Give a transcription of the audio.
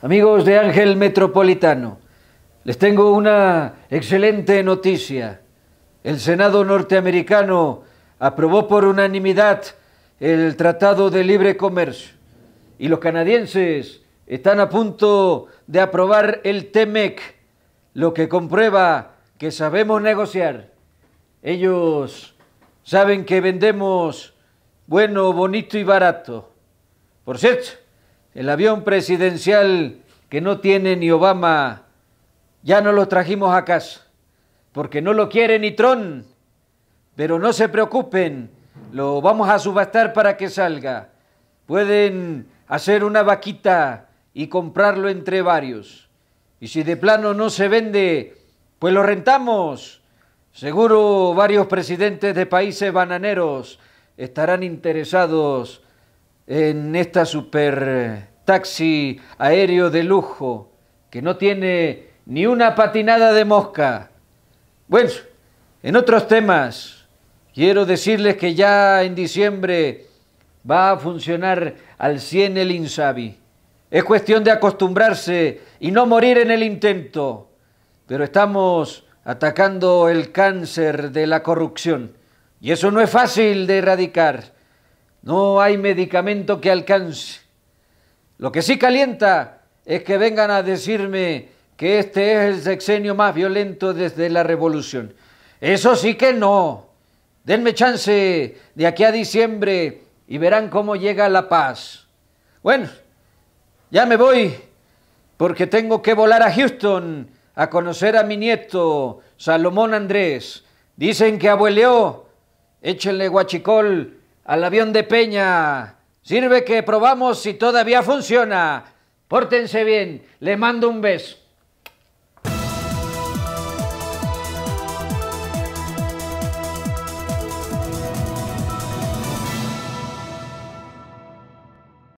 Amigos de Ángel Metropolitano, les tengo una excelente noticia. El Senado norteamericano aprobó por unanimidad el Tratado de Libre Comercio y los canadienses están a punto de aprobar el TEMEC, lo que comprueba que sabemos negociar. Ellos saben que vendemos bueno, bonito y barato. Por cierto, el avión presidencial que no tiene ni Obama, ya no lo trajimos a casa, porque no lo quiere ni Pero no se preocupen, lo vamos a subastar para que salga. Pueden hacer una vaquita y comprarlo entre varios. Y si de plano no se vende, pues lo rentamos. Seguro varios presidentes de países bananeros estarán interesados en esta super taxi aéreo de lujo que no tiene ni una patinada de mosca. Bueno, en otros temas, quiero decirles que ya en diciembre va a funcionar al 100 el INSABI. Es cuestión de acostumbrarse y no morir en el intento. Pero estamos atacando el cáncer de la corrupción. Y eso no es fácil de erradicar. No hay medicamento que alcance. Lo que sí calienta es que vengan a decirme que este es el sexenio más violento desde la revolución. Eso sí que no. Denme chance de aquí a diciembre y verán cómo llega la paz. Bueno, ya me voy porque tengo que volar a Houston a conocer a mi nieto Salomón Andrés. Dicen que abueleó. Échenle guachicol al avión de Peña. Sirve que probamos si todavía funciona. Pórtense bien. Les mando un beso.